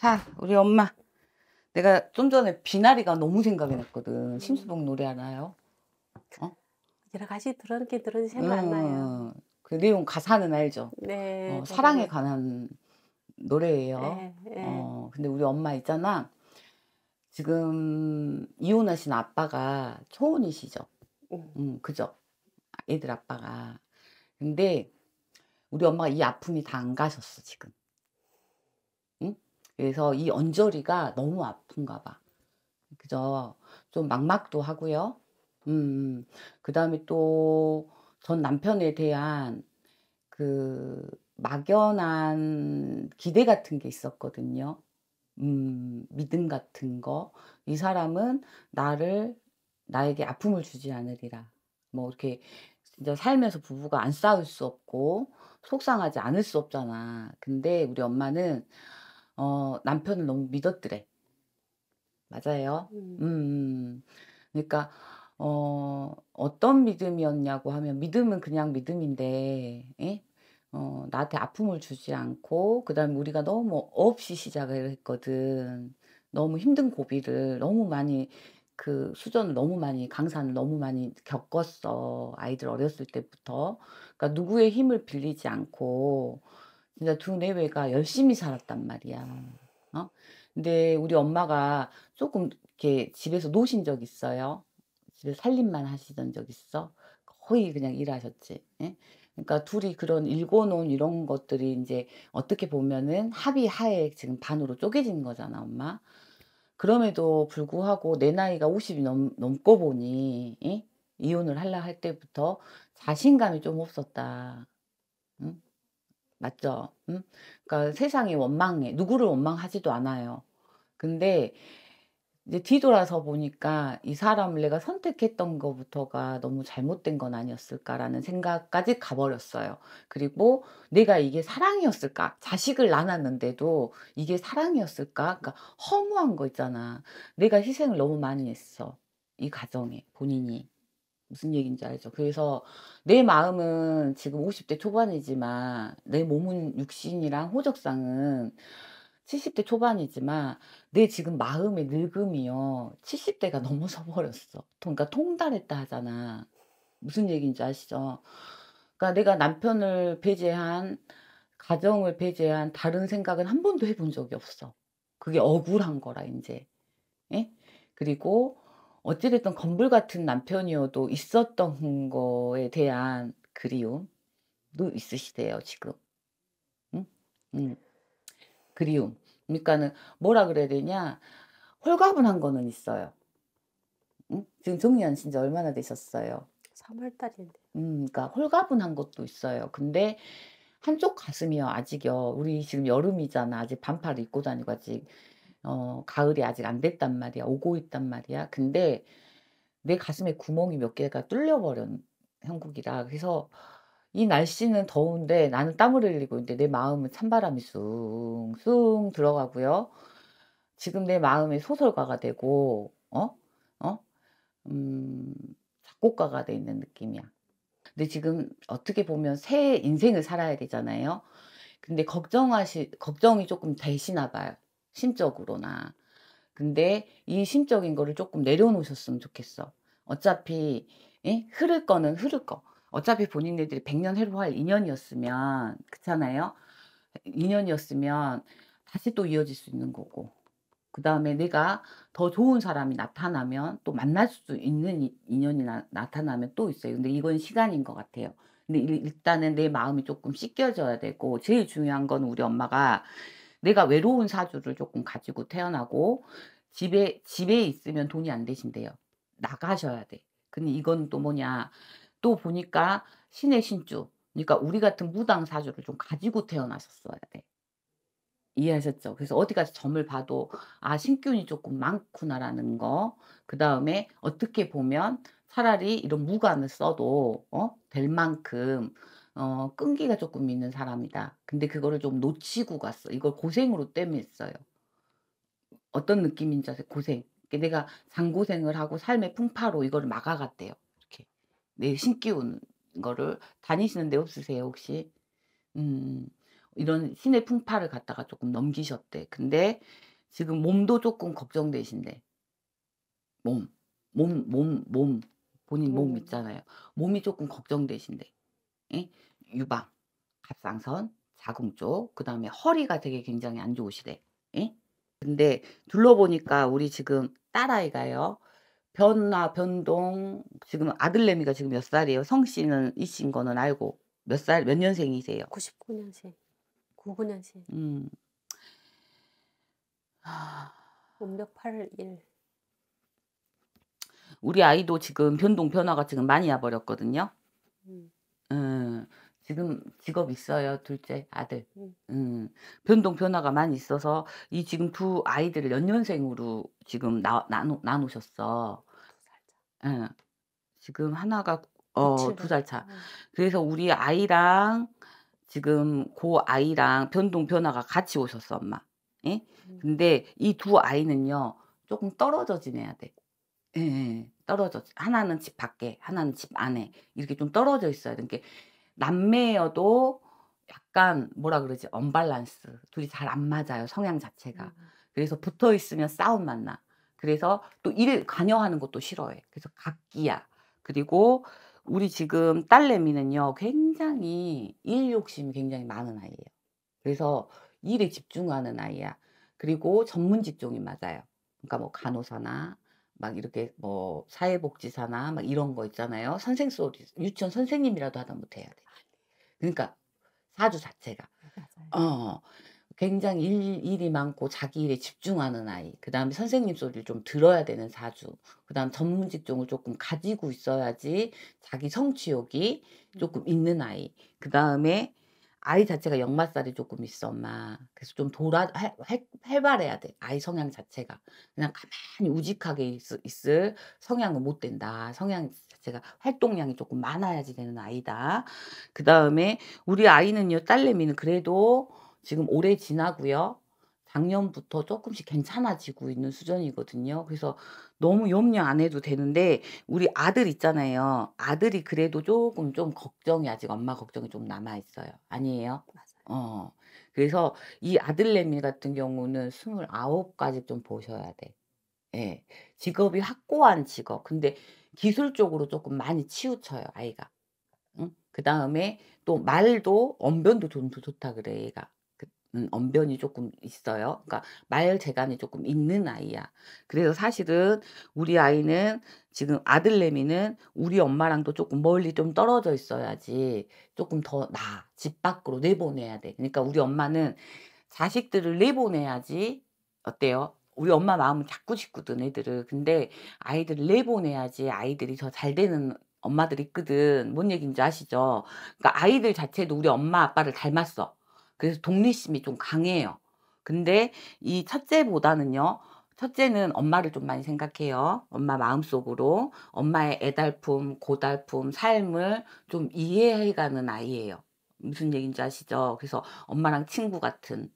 자, 우리 엄마. 내가 좀 전에 비나리가 너무 생각이 났거든. 음. 심수봉 노래 하나요? 어? 여러 가지 들었긴 들었는 생각 안 나요. 그 내용 가사는 알죠? 네. 어, 네. 사랑에 관한 노래예요. 네, 네. 어, 근데 우리 엄마 있잖아. 지금 이혼하신 아빠가 초혼이시죠? 음, 음 그죠? 애들 아빠가. 근데 우리 엄마가 이 아픔이 다 안 가셨어, 지금. 그래서 이 언저리가 너무 아픈가 봐. 그죠? 좀 막막도 하고요. 음, 음. 그 다음에 또 전 남편에 대한 그 막연한 기대 같은 게 있었거든요. 음, 믿음 같은 거. 이 사람은 나를, 나에게 아픔을 주지 않으리라. 뭐, 이렇게 진짜 살면서 부부가 안 싸울 수 없고, 속상하지 않을 수 없잖아. 근데 우리 엄마는 어, 남편을 너무 믿었더래. 맞아요. 음. 음. 음. 그러니까 어, 어떤 믿음이었냐고 하면 믿음은 그냥 믿음인데 예? 어, 나한테 아픔을 주지 않고 그다음에 우리가 너무 없이 시작을 했거든. 너무 힘든 고비를 너무 많이 그 수전을 너무 많이 강산을 너무 많이 겪었어 아이들 어렸을 때부터 그러니까 누구의 힘을 빌리지 않고 진짜 두내외가 열심히 살았단 말이야. 어? 근데 우리 엄마가 조금 이렇게 집에서 노신 적 있어요? 집에 살림만 하시던 적 있어? 거의 그냥 일하셨지. 예? 그러니까 둘이 그런 일궈논 이런 것들이 이제 어떻게 보면은 합의 하에 지금 반으로 쪼개진 거잖아, 엄마. 그럼에도 불구하고 내 나이가 50이 넘, 넘고 보니 예? 이혼을 할라 할 때부터 자신감이 좀 없었다. 응? 맞죠? 음? 그러니까 세상이 원망해. 누구를 원망하지도 않아요. 근데 이제 뒤돌아서 보니까 이 사람을 내가 선택했던 것부터가 너무 잘못된 건 아니었을까라는 생각까지 가버렸어요. 그리고 내가 이게 사랑이었을까? 자식을 낳았는데도 이게 사랑이었을까? 그러니까 허무한 거 있잖아. 내가 희생을 너무 많이 했어. 이 가정에 본인이. 무슨 얘기인지 알죠? 그래서 내 마음은 지금 50대 초반이지만 내 몸은 육신이랑 호적상은 70대 초반이지만 내 지금 마음의 늙음이요. 70대가 넘어서 버렸어. 그러니까 통달했다 하잖아. 무슨 얘기인지 아시죠? 그러니까 내가 남편을 배제한 가정을 배제한 다른 생각은 한 번도 해본 적이 없어. 그게 억울한 거라 이제. 예? 그리고 어찌됐든 건불 같은 남편이어도 있었던 거에 대한 그리움도 있으시대요, 지금. 응? 응. 그리움. 그러니까는 뭐라 그래야 되냐? 홀가분한 거는 있어요. 응? 지금 정리하지 얼마나 되셨어요? 3월달인데. 음, 그러니까 홀가분한 것도 있어요. 근데 한쪽 가슴이요, 아직요. 우리 지금 여름이잖아. 아직 반팔 입고 다니고 아직 어, 가을이 아직 안 됐단 말이야. 오고 있단 말이야. 근데 내 가슴에 구멍이 몇 개가 뚫려버린 형국이다 그래서 이 날씨는 더운데 나는 땀을 흘리고 있는데 내 마음은 찬바람이 쑥쑥 들어가고요. 지금 내 마음이 소설가가 되고, 어? 어? 음, 작곡가가 돼 있는 느낌이야. 근데 지금 어떻게 보면 새 인생을 살아야 되잖아요. 근데 걱정하시, 걱정이 조금 되시나 봐요. 심적으로나. 근데 이 심적인 거를 조금 내려놓으셨으면 좋겠어. 어차피 예? 흐를 거는 흐를 거. 어차피 본인네들이 백년 해로 할 인연이었으면 그렇잖아요. 인연이었으면 다시 또 이어질 수 있는 거고. 그 다음에 내가 더 좋은 사람이 나타나면 또 만날 수 있는 인연이 나, 타나면또 있어요. 근데 이건 시간인 것 같아요. 근데 일단은 내 마음이 조금 씻겨져야 되고 제일 중요한 건 우리 엄마가 내가 외로운 사주를 조금 가지고 태어나고 집에 집에 있으면 돈이 안 되신대요. 나가셔야 돼. 근데 이건 또 뭐냐? 또 보니까 신의 신주. 그러니까 우리 같은 무당 사주를 좀 가지고 태어나셨어야 돼. 이해하셨죠? 그래서 어디 가서 점을 봐도 아 신균이 조금 많구나라는 거. 그 다음에 어떻게 보면 차라리 이런 무관을 써도 어? 될 만큼 어, 끈기가 조금 있는 사람이다. 근데 그거를 좀 놓치고 갔어. 이걸 고생으로 땜했어요. 어떤 느낌인지 아세요? 고생. 내가 장고생을 하고 삶의 풍파로 이걸 막아갔대요. 이렇게. 내 신기운 거를 다니시는 데 없으세요, 혹시? 음, 이런 신의 풍파를 갖다가 조금 넘기셨대. 근데 지금 몸도 조금 걱정되신데. 몸. 몸, 몸, 몸. 본인 몸 음. 있잖아요. 몸이 조금 걱정되신데. 예? 유방, 갑상선, 자궁 쪽, 그 다음에 허리가 되게 굉장히 안 좋으시대. 예? 근데 둘러보니까 우리 지금 딸아이가요. 변화, 변동, 지금 아들내미가 지금 몇 살이에요? 성씨는 이씨 거는 알고. 몇 살, 몇 년생이세요? 99년생. 99년생. 음. 음력 8 1 우리 아이도 지금 변동 변화가 지금 많이 와버렸거든요. 음. 음. 지금 직업 있어요. 둘째 아들. 음. 음. 변동 변화가 많이 있어서 이 지금 두 아이들을 연년생으로 지금 나, 나누, 나누셨어. 응. 예. 지금 하나가 어, 두 살 차. 음. 그래서 우리 아이랑 지금 고 아이랑 변동 변화가 같이 오셨어, 엄마. 예? 음. 근데 이 두 아이는요. 조금 떨어져 지내야 돼. 예, 예, 떨어져. 하나는 집 밖에, 하나는 집 안에 이렇게 좀 떨어져 있어야 돼. 그게 그러니까 남매여도 약간 뭐라 그러지 언밸런스 둘이 잘 안 맞아요 성향 자체가 음. 그래서 붙어 있으면 싸움만 나 그래서 또일 관여하는 것도 싫어해 그래서 각기야 그리고 우리 지금 딸내미는요 굉장히 일 욕심이 굉장히 많은 아이예요 그래서 일에 집중하는 아이야 그리고 전문 직종이 맞아요 그러니까 뭐 간호사나 막 이렇게 뭐 사회복지사나 막 이런 거 있잖아요. 선생 소리, 유치원 선생님이라도 하다 못해야 돼. 그러니까 사주 자체가 맞아요. 어 굉장히 일, 일이 많고 자기 일에 집중하는 아이 그다음에 선생님 소리를 좀 들어야 되는 사주 그다음 전문 직종을 조금 가지고 있어야지 자기 성취욕이 음. 조금 있는 아이 그다음에 아이 자체가 역마살이 조금 있어 엄마. 그래서 좀 돌아 해, 해, 발해야 돼. 아이 성향 자체가 그냥 가만히 우직하게 있, 을 성향은 못 된다. 성향 자체가 활동량이 조금 많아야지 되는 아이다. 그 다음에 우리 아이는요 딸내미는 그래도 지금 오래 지나고요. 작년부터 조금씩 괜찮아지고 있는 수준이거든요. 그래서 너무 염려 안 해도 되는데 우리 아들 있잖아요. 아들이 그래도 조금 좀 걱정이 아직 엄마 걱정이 좀 남아 있어요. 아니에요? 맞아요. 어. 그래서 이 아들내미 같은 경우는 2 9까지좀 보셔야 돼. 예. 직업이 확고한 직업. 근데 기술 적으로 조금 많이 치우쳐요, 아이가. 응? 그 다음에 또 말도 언변도 좀 좋다 그래, 얘가. 음, 언변이 조금 있어요. 그러니까 말 재간이 조금 있는 아이야. 그래서 사실은 우리 아이는 지금 아들내미는 우리 엄마랑도 조금 멀리 좀 떨어져 있어야지 조금 더 나 집 밖으로 내보내야 돼. 그러니까 우리 엄마는 자식들을 내보내야지 어때요? 우리 엄마 마음은 자꾸 싶거든 애들을. 근데 아이들을 내보내야지 아이들이 더 잘 되는 엄마들 있거든. 뭔 얘기인지 아시죠? 그러니까 아이들 자체도 우리 엄마 아빠를 닮았어. 그래서 독립심이 좀 강해요. 근데 이 첫째보다는요. 첫째는 엄마를 좀 많이 생각해요. 엄마 마음속으로 엄마의 애달픔, 고달픔, 삶을 좀 이해해가는 아이예요. 무슨 얘기인지 아시죠? 그래서 엄마랑 친구 같은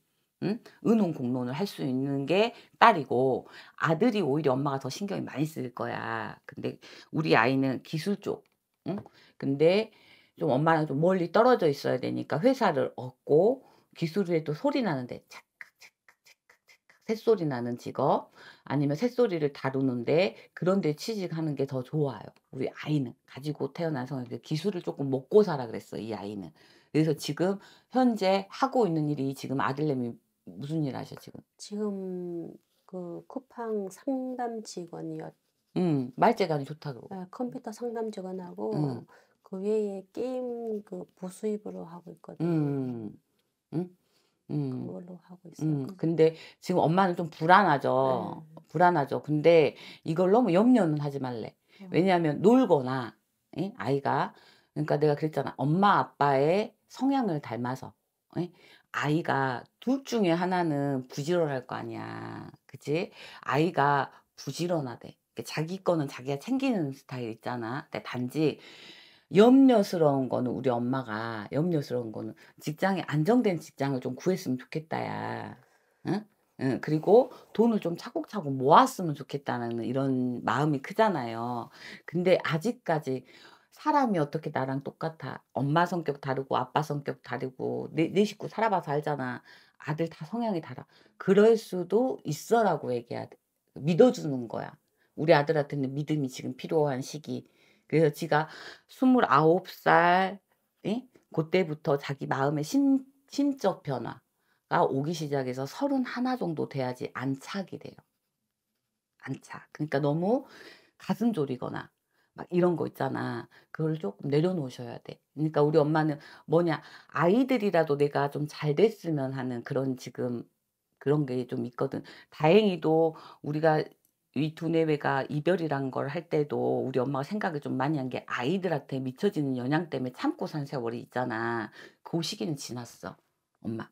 응? 은혼 공론을 할 수 있는 게 딸이고 아들이 오히려 엄마가 더 신경이 많이 쓰일 거야. 근데 우리 아이는 기술 쪽. 응? 근데 좀 엄마랑 좀 멀리 떨어져 있어야 되니까 회사를 얻고 귀소리에 도 소리 나는데 착각 착각 착각 착각 새소리 나는 직업 아니면 새소리를 다루는데 그런 데 취직하는 게 더 좋아요. 우리 아이는 가지고 태어나서 기술을 조금 먹고 살아 그랬어 이 아이는. 그래서 지금 현재 하고 있는 일이 지금 아들내미 무슨 일 하셔 지금? 지금 그 쿠팡 상담 직원이었. 음 말재간이 좋다고. 네, 컴퓨터 상담 직원하고 음. 그 외에 게임 그 부수입으로 하고 있거든요. 음. 응? 음. 그걸로 하고 있어요. 음. 근데 지금 엄마는 좀 불안하죠. 네. 불안하죠. 근데 이걸 너무 뭐 염려는 하지 말래. 네. 왜냐하면 놀거나 예? 아이가 그러니까 내가 그랬잖아. 엄마 아빠의 성향을 닮아서 예? 아이가 둘 중에 하나는 부지런할 거 아니야. 그치? 아이가 부지런하대. 자기 거는 자기가 챙기는 스타일 있잖아. 근데 단지 염려스러운 거는 우리 엄마가 염려스러운 거는 직장에 안정된 직장을 좀 구했으면 좋겠다야. 응? 응, 그리고 돈을 좀 차곡차곡 모았으면 좋겠다는 이런 마음이 크잖아요. 근데 아직까지 사람이 어떻게 나랑 똑같아. 엄마 성격 다르고 아빠 성격 다르고 내, 내 식구 살아봐서 알잖아. 아들 다 성향이 달라. 그럴 수도 있어라고 얘기해야 돼. 믿어주는 거야. 우리 아들한테는 믿음이 지금 필요한 시기. 그래서 지가 29살 예? 그때부터 자기 마음의 심, 심적 변화가 오기 시작해서 31 정도 돼야지 안착이 돼요. 안착. 그러니까 너무 가슴 졸이거나 막 이런 거 있잖아. 그걸 조금 내려놓으셔야 돼. 그러니까 우리 엄마는 뭐냐 아이들이라도 내가 좀 잘 됐으면 하는 그런 지금 그런 게 좀 있거든. 다행히도 우리가 이 두뇌가 이별이란 걸 할 때도 우리 엄마가 생각을 좀 많이 한 게 아이들한테 미쳐지는 영향 때문에 참고 산 세월이 있잖아. 그 시기는 지났어, 엄마.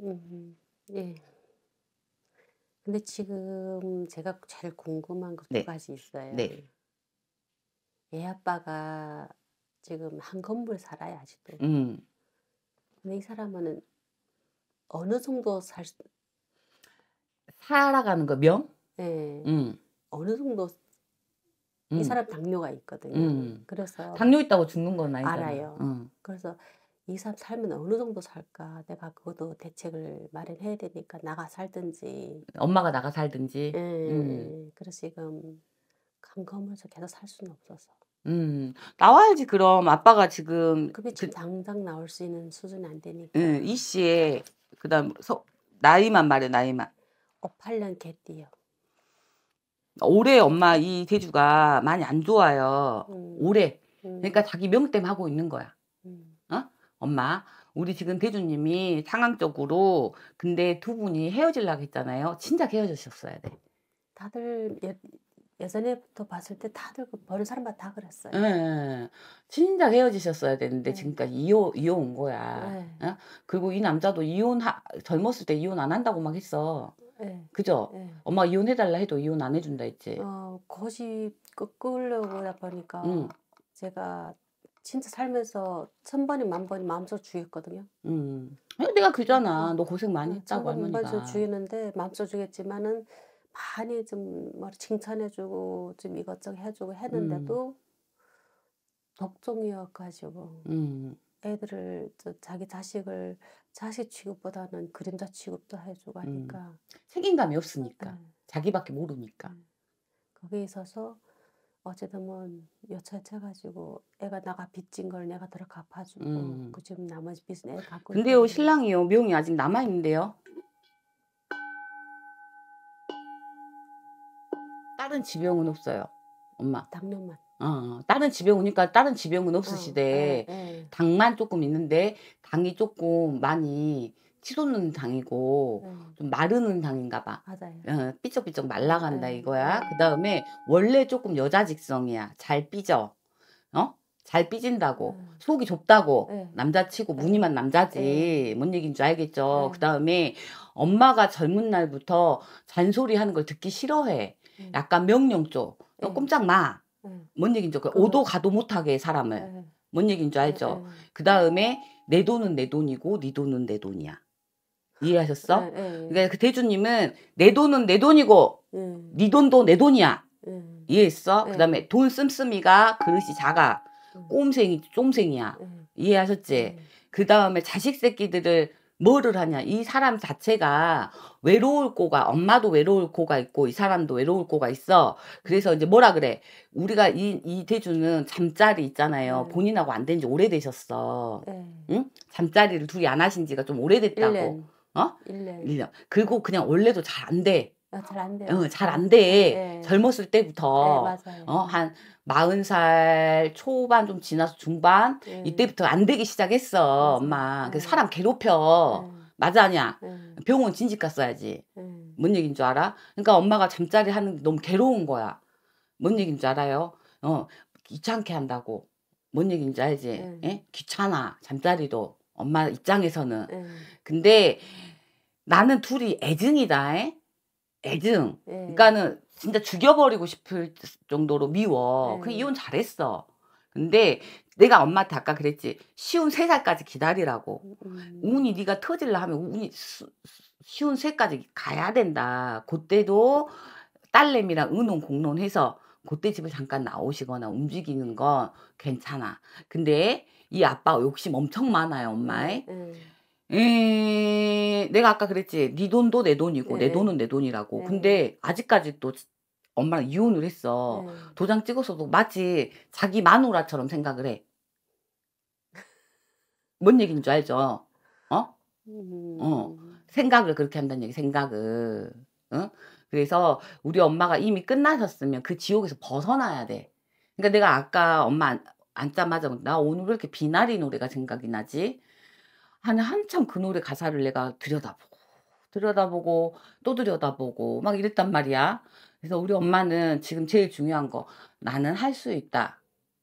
음, 예. 근데 지금 제가 제일 궁금한 것두 네. 가지 있어요. 네. 얘 아빠가 지금 한 건물 살아요 아직도. 음. 근데 이 사람은 어느 정도 살 살아가는 거 명? 네. 음. 어느 정도 이 음. 사람 당뇨가 있거든요. 음. 그래서 당뇨 있다고 죽는 건 아니잖아요. 알아요. 음. 그래서 이 사람 살면 어느 정도 살까? 내가 그것도 대책을 마련해야 되니까 나가 살든지. 엄마가 나가 살든지. 예. 음. 그래서 지금 감금하서 계속 살 수는 없어서. 음 나와야지 그럼 아빠가 지금. 그게 지금 그, 당장 나올 수 있는 수준이 안 되니까. 음, 이 씨의 그다음 소, 나이만 말해 나이만. 58년 개띠요. 올해 엄마 이 대주가 많이 안 좋아요. 음. 올해. 음. 그러니까 자기 명땜 하고 있는 거야. 음. 어? 엄마, 우리 지금 대주님이 상황적으로 근데 두 분이 헤어질라고 했잖아요. 진작 헤어지셨어야 돼. 다들 예, 예전에부터 봤을 때 다들 그 버는 사람마다 다 그랬어요. 예, 예, 진작 헤어지셨어야 되는데 예. 지금까지 이어 이어온 거야. 예. 어? 그리고 이 남자도 이혼 하 젊었을 때 이혼 안 한다고 막 했어. 네. 그죠? 네. 엄마 이혼해달라 해도 이혼 안 해준다 했지. 어, 거시 끄려고 하니까 음. 제가 진짜 살면서 천 번이 만 번이 마음속 주겠거든요. 음. 내가 그잖아. 어. 너 고생 많이 어, 했다고 할머니가. 마음속 주이는데 마음속 주겠지만은 많이 좀뭐 칭찬해주고 좀 이것저것 해주고 했는데도 음. 독종이어가지고. 음. 애들을 자기 자식을 자식 취급보다는 그림자 취급도 해주고 하니까 음. 책임감이 없으니까 네. 자기밖에 모르니까 네. 거기에 있서 어쨌든 뭐 여차해가지고 애가 나가 빚진 걸 내가 들어 갚아주고 음. 그 지금 나머지 빚은 애가 갚고 근데요 신랑이요 미용이 아직 남아 있는데요 다른 지병은 없어요 엄마 당뇨만 어, 다른 지병 오니까 다른 지병은 어, 없으시대. 어, 에, 에. 당만 조금 있는데 당이 조금 많이 치솟는 당이고 음. 좀 마르는 당인가 봐. 맞아요. 어, 삐쩍삐쩍 말라간다 음. 이거야. 그 다음에 원래 조금 여자 직성이야. 잘 삐져. 어? 잘 삐진다고 음. 속이 좁다고 네. 남자치고 무늬만 남자지 네. 뭔 얘기인 줄 알겠죠. 네. 그 다음에 엄마가 젊은 날부터 잔소리 하는 걸 듣기 싫어해. 약간 명령 쪽. 너 꼼짝 마. 뭔 얘기인지 그 오도 가도 못하게 사람을 뭔 얘기인 줄 알죠? 그 다음에 내 돈은 내 돈이고 네 돈은 내 돈이야. 이해하셨어? 네, 그러니까 그 대주님은 내 돈은 내 돈이고 음. 네 돈도 내 돈이야. 음. 이해했어? 그다음에 돈 씀씀이가 그릇이 작아. 꼼생이 쫌생이야. 이해하셨지? 그다음에 자식 새끼들을 뭐를 하냐 이 사람 자체가 외로울 꼬가 엄마도 외로울 꼬가 있고 이 사람도 외로울 꼬가 있어 그래서 이제 뭐라 그래 우리가 이, 이 대주는 잠자리 있잖아요 네. 본인하고 안 된 지 오래되셨어 네. 응 잠자리를 둘이 안 하신 지가 좀 오래됐다고 1년. 어 1년. 1년 그리고 그냥 원래도 잘 안돼 아, 잘안 돼잘안 돼. 네. 젊었을 때부터. 네, 어, 한 마흔 살 초반 좀 지나서 중반 음. 이때부터 안 되기 시작했어 엄마. 그래서 네. 사람 괴롭혀. 네. 맞아 냐니 병원 진집 갔어야지. 뭔얘긴줄 알아? 그러니까 엄마가 잠자리 하는 게 너무 괴로운 거야. 뭔얘긴줄 알아요? 어 귀찮게 한다고. 뭔얘긴줄 알지? 예? 귀찮아 잠자리도 엄마 입장에서는. 근데 나는 둘이 애증이다. 에? 애증. 예. 그러니까는 진짜 죽여버리고 싶을 정도로 미워. 그 음. 그 이혼 잘했어. 근데 내가 엄마한테 아까 그랬지. 쉬운 세 살까지 기다리라고. 음. 음. 운이 네가 터질라 하면 운이 수, 쉬운 세까지 가야 된다. 그때도 딸내미랑 의논 공론해서 그때 집에 잠깐 나오시거나 움직이는 건 괜찮아. 근데 이 아빠 욕심 엄청 많아요, 엄마의. 음. 음. 에... 음, 내가 아까 그랬지. 네 돈도 내 돈이고 네. 내 돈은 내 돈이라고. 네. 근데 아직까지 또 엄마랑 이혼을 했어. 네. 도장 찍어서도 마치 자기 마누라처럼 생각을 해. 뭔 얘기인 줄 알죠? 어? 어. 음... 어. 생각을 그렇게 한다는 얘기, 생각을. 응? 그래서 우리 엄마가 이미 끝나셨으면 그 지옥에서 벗어나야 돼. 그러니까 내가 아까 엄마 앉자마자 나 오늘 왜 이렇게 비나리 노래가 생각이 나지? 한 한참 그 노래 가사를 내가 들여다보고 들여다보고 또 들여다보고 막 이랬단 말이야. 그래서 우리 엄마는 지금 제일 중요한 거 나는 할 수 있다.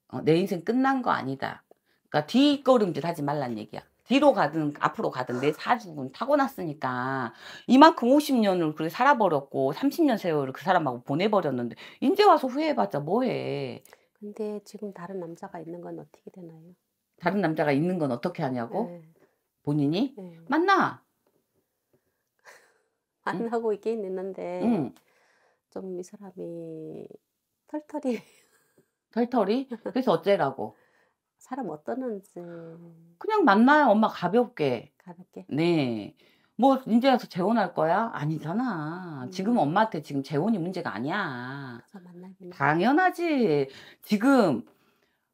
어, 내 인생 끝난 거 아니다. 그러니까 뒷걸음질 하지 말란 얘기야. 뒤로 가든 앞으로 가든 내사주군 타고났으니까 이만큼 50년을 그래 살아버렸고 30년 세월을 그 사람하고 보내버렸는데 이제 와서 후회해봤자 뭐해. 근데 지금 다른 남자가 있는 건 어떻게 되나요? 다른 남자가 있는 건 어떻게 하냐고? 네. 본인이 네. 만나. 만나고 있긴 있는데 응. 좀이 사람이 털털이. 털털이? 그래서 어째라고? 사람 어떠는지. 그냥 만나요 엄마 가볍게. 가볍게. 네. 뭐 이제 와서 재혼할 거야? 아니잖아. 음. 지금 엄마한테 지금 재혼이 문제가 아니야. 당연하지. 지금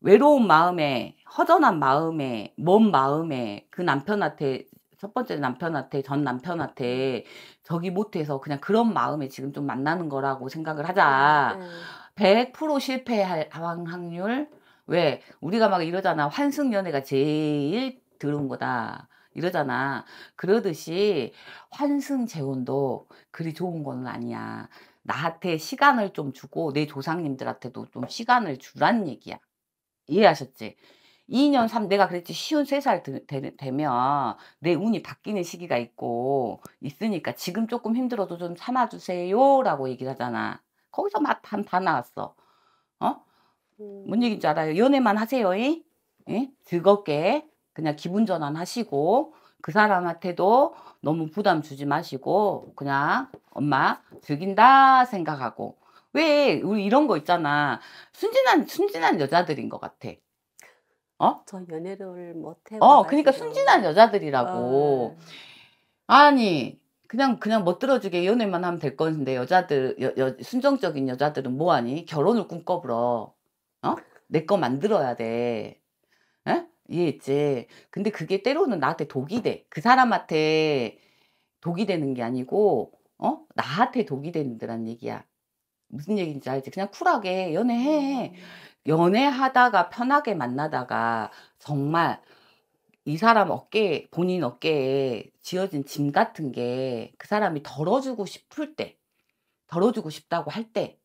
외로운 마음에 허전한 마음에 먼 마음에 그 남편한테 첫 번째 남편한테 전 남편한테 저기 못해서 그냥 그런 마음에 지금 좀 만나는 거라고 생각을 하자. 음. 100% 실패할 확률 왜 우리가 막 이러잖아 환승 연애가 제일 들은 거다 이러잖아 그러듯이 환승 재혼도 그리 좋은 거는 아니야 나한테 시간을 좀 주고 내 조상님들한테도 좀 시간을 주란 얘기야 이해하셨지? 2년 3 내가 그랬지 쉬운 3살 되면 내 운이 바뀌는 시기가 있고 있으니까 지금 조금 힘들어도 좀 참아주세요 라고 얘기를 하잖아 거기서 막반 다 나왔어 어? 뭔 음. 얘기인지 알아요 연애만 하세요 이? 예? 즐겁게 그냥 기분 전환 하시고 그 사람한테도 너무 부담 주지 마시고 그냥 엄마 즐긴다 생각하고 왜 우리 이런 거 있잖아. 순진한 순진한 여자들인 것 같아. 어? 전 연애를 못해. 어, 그러니까 순진한 여자들이라고. 어. 아니 그냥 그냥 멋들어지게 연애만 하면 될 건데 여자들 여, 여, 순정적인 여자들은 뭐하니 결혼을 꿈꿔불어. 어? 내 거 만들어야 돼. 에? 이해했지? 근데 그게 때로는 나한테 독이 돼. 그 사람한테 독이 되는 게 아니고, 어? 나한테 독이 되는 데란 얘기야. 무슨 얘기인지 알지? 그냥 쿨하게 연애해. 음. 연애하다가 편하게 만나다가 정말 이 사람 어깨 본인 어깨에 지어진 짐 같은 게 그 사람이 덜어주고 싶을 때, 덜어주고 싶다고 할 때,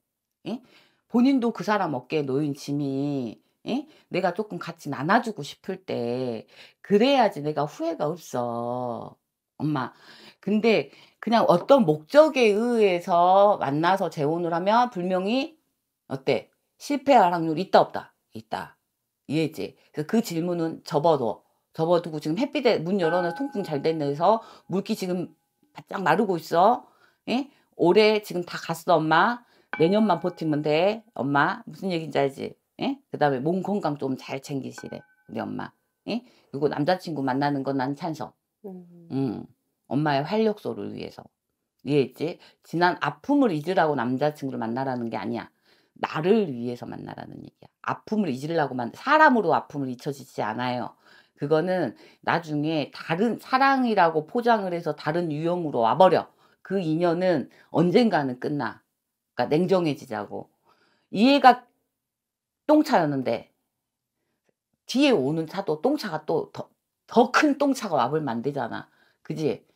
예? 본인도 그 사람 어깨에 놓인 짐이 예? 내가 조금 같이 나눠주고 싶을 때, 그래야지 내가 후회가 없어. 엄마. 근데 그냥 어떤 목적에 의해서 만나서 재혼을 하면 불명이 어때? 실패할 확률이 있다 없다? 있다. 이해했지? 그그 질문은 접어둬. 접어두고 지금 햇빛에 문 열어놔서 통풍 잘된 데서 물기 지금 바짝 마르고 있어. 예? 올해 지금 다 갔어 엄마. 내년만 버티면 돼. 엄마 무슨 얘기인지 알지? 예? 그 다음에 몸 건강 좀 잘 챙기시래. 우리 엄마. 예? 그리고 남자친구 만나는 건 난 찬성. 음. 음. 엄마의 활력소를 위해서. 이해했지? 지난 아픔을 잊으라고 남자친구를 만나라는 게 아니야. 나를 위해서 만나라는 얘기야. 아픔을 잊으려고만 사람으로 아픔을 잊혀지지 않아요. 그거는 나중에 다른 사랑이라고 포장을 해서 다른 유형으로 와버려. 그 인연은 언젠가는 끝나. 그러니까 냉정해지자고. 이해가 똥차였는데 뒤에 오는 차도 똥차가 또 더, 더큰 똥차가 와을 만들잖아. 그지?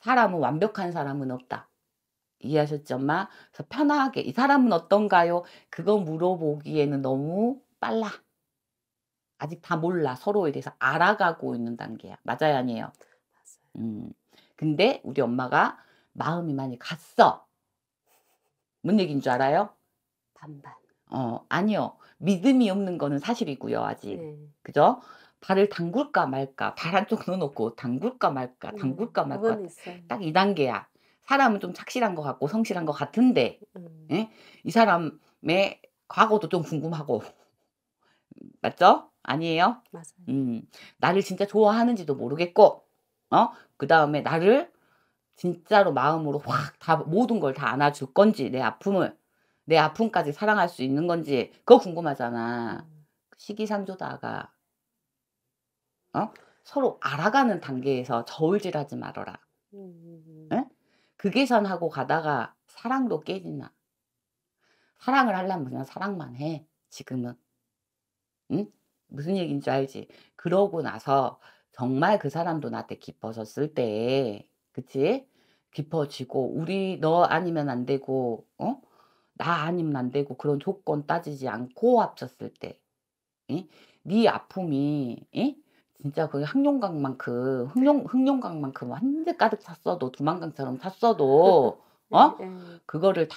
사람은 완벽한 사람은 없다. 이해하셨죠, 엄마? 그래서 편하게 이 사람은 어떤가요? 그거 물어보기에는 너무 빨라. 아직 다 몰라. 서로에 대해서 알아가고 있는 단계야. 맞아요, 아니에요 음. 근데 우리 엄마가 마음이 많이 갔어. 뭔 얘기인 줄 알아요? 반반. 어, 아니요. 믿음이 없는 거는 사실이고요, 아직. 네. 그죠? 발을 담글까 말까 발 한쪽 넣어놓고 담글까 말까 음, 담글까 말까 딱 이 단계야. 사람은 좀 착실한 것 같고 성실한 것 같은데 음. 예? 이 사람의 과거도 좀 궁금하고 맞죠? 아니에요? 맞아요. 음, 나를 진짜 좋아하는지도 모르겠고 어? 그 다음에 나를 진짜로 마음으로 확 다 모든 걸 다 안아줄 건지 내 아픔을 내 아픔까지 사랑할 수 있는 건지 그거 궁금하잖아. 음. 시기상조다가 어? 서로 알아가는 단계에서 저울질하지 말아라. 음. 응? 예? 극예선하고 가다가 사랑도 깨지나. 사랑을 하려면 그냥 사랑만 해. 지금은. 응? 무슨 얘기인 줄 알지? 그러고 나서 정말 그 사람도 나한테 깊어졌을 때, 그치? 깊어지고, 우리 너 아니면 안 되고, 어? 나 아니면 안 되고 그런 조건 따지지 않고 합쳤을 때, 응? 네 아픔이 응? 진짜 그흑룡강만큼흑룡흑룡강만큼 완전 가득 찼어도 두만강처럼 찼어도 어 예. 그거를 다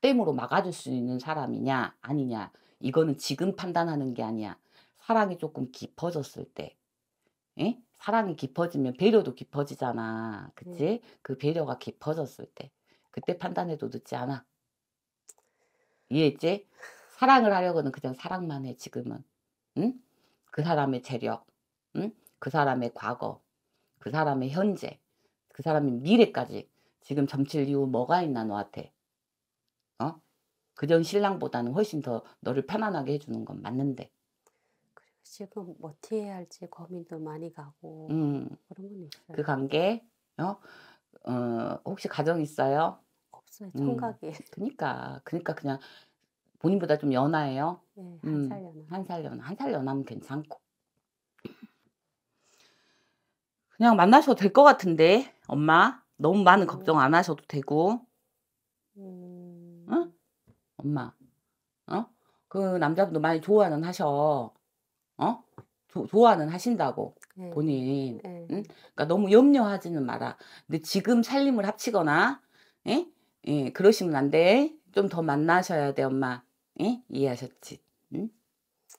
댐으로 막아줄 수 있는 사람이냐 아니냐 이거는 지금 판단하는 게 아니야 사랑이 조금 깊어졌을 때 예? 사랑이 깊어지면 배려도 깊어지잖아 그치 네. 그 배려가 깊어졌을 때 그때 판단해도 늦지 않아 이해했지 사랑을 하려고는 그냥 사랑만 해 지금은 응 그 사람의 재력 응? 그 사람의 과거, 그 사람의 현재, 그 사람의 미래까지 지금 점칠 이유 뭐가 있나 너한테. 어? 그전 신랑보다는 훨씬 더 너를 편안하게 해주는 건 맞는데. 지금 어떻게 뭐 할지 고민도 많이 가고 음, 그런 건 있어요. 그 관계, 어? 어 혹시 가정 있어요? 없어요. 청각이. 음, 그니까, 그니까 그냥 본인보다 좀 연하예요. 네, 예, 한살 음, 연하. 한 살 연하. 한 살 연하면 괜찮고. 그냥 만나셔도 될 것 같은데 엄마 너무 많은 음. 걱정 안 하셔도 되고 음. 응? 엄마 어? 그 남자분도 많이 좋아는 하셔 어? 조, 좋아는 하신다고 네. 본인 네. 응? 그러니까 너무 염려하지는 마라 근데 지금 살림을 합치거나 예? 예, 그러시면 안 돼. 좀 더 만나셔야 돼, 엄마. 예? 이해하셨지? 응?